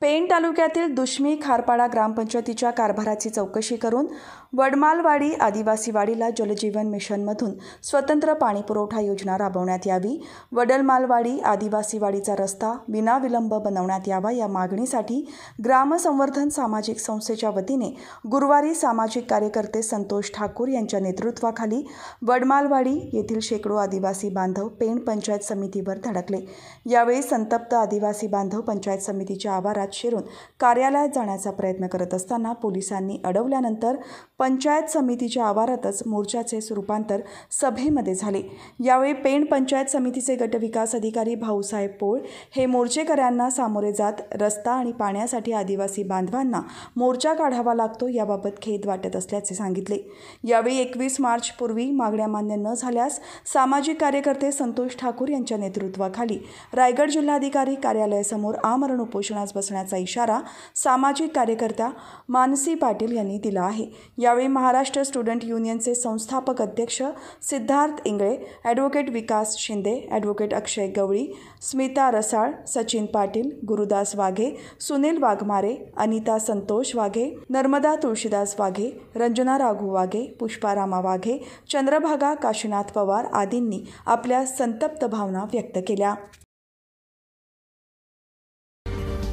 पेण तालुक्यातील दुश्मी खारपाडा ग्रामपंचायतीच्या कारभाराची चौकशी करून वडमालवाडी आदिवासीवाडीला जलजीवन मिशनमधून स्वतंत्र पाणीपुरवठा योजना राबवण्यात यावी वडलमालवाडी आदिवासीवाडीचा रस्ता विनाविलंब बनवण्यात यावा या मागणीसाठी ग्रामसंवर्धन सामाजिक संस्थेच्या वतीने गुरुवारी सामाजिक कार्यकर्ते संतोष ठाकूर यांच्या नेतृत्वाखाली वडमालवाडी येथील शेकडो आदिवासी बांधव पेण पंचायत समितीवर धडकले यावेळी संतप्त आदिवासी बांधव पंचायत समितीच्या आवारात शिरून कार्यालयात जाण्याचा प्रयत्न करत असताना पोलिसांनी अडवल्यानंतर पंचायत समितीच्या आवारातच मोर्चाचे रूपांतर सभेमध्ये झाले यावेळी पेण पंचायत समितीचे गटविकास अधिकारी भाऊसाहेब पोळ हे मोर्चेकऱ्यांना सामोरे जात रस्ता आणि पाण्यासाठी आदिवासी बांधवांना मोर्चा काढावा लागतो याबाबत खेद वाटत असल्याचे सांगितले यावेळी एकवीस मार्चपूर्वी मागण्या मान्य न झाल्यास सामाजिक कार्यकर्ते संतोष ठाकूर यांच्या नेतृत्वाखाली रायगड जिल्हाधिकारी कार्यालयासमोर आमरण उपोषणास बसण्यात करण्याचा इशारा सामाजिक कार्यकर्त्या मानसी पाटील यांनी दिला आहे यावेळी महाराष्ट्र स्टुडंट युनियनचे संस्थापक अध्यक्ष सिद्धार्थ इंगळे ॲडव्होकेट विकास शिंदे ॲडव्होकेट अक्षय गवळी स्मिता रसाळ सचिन पाटील गुरुदास वाघे सुनील वाघमारे अनिता संतोष वाघे नर्मदा तुळशीदास वाघे रंजना राघू वाघे पुष्पारामा वाघे चंद्रभागा काशीनाथ पवार आदींनी आपल्या संतप्त भावना व्यक्त केल्या